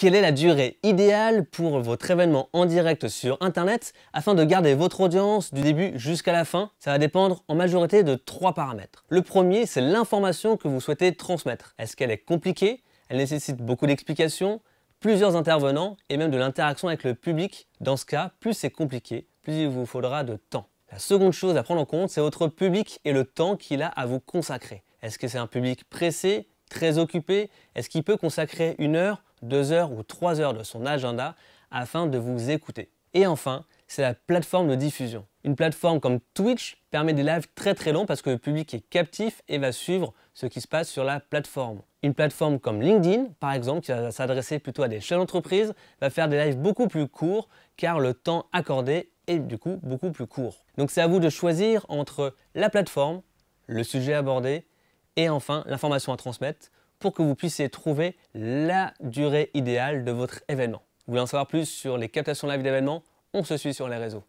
Quelle est la durée idéale pour votre événement en direct sur Internet afin de garder votre audience du début jusqu'à la fin Ça va dépendre en majorité de trois paramètres. Le premier, c'est l'information que vous souhaitez transmettre. Est-ce qu'elle est compliquée Elle nécessite beaucoup d'explications, plusieurs intervenants et même de l'interaction avec le public. Dans ce cas, plus c'est compliqué, plus il vous faudra de temps. La seconde chose à prendre en compte, c'est votre public et le temps qu'il a à vous consacrer. Est-ce que c'est un public pressé, très occupé Est-ce qu'il peut consacrer une heure deux heures ou trois heures de son agenda afin de vous écouter. Et enfin, c'est la plateforme de diffusion. Une plateforme comme Twitch permet des lives très très longs parce que le public est captif et va suivre ce qui se passe sur la plateforme. Une plateforme comme LinkedIn, par exemple, qui va s'adresser plutôt à des chefs d'entreprise, va faire des lives beaucoup plus courts car le temps accordé est du coup beaucoup plus court. Donc c'est à vous de choisir entre la plateforme, le sujet abordé et enfin l'information à transmettre pour que vous puissiez trouver la durée idéale de votre événement. Vous voulez en savoir plus sur les captations live d'événements On se suit sur les réseaux.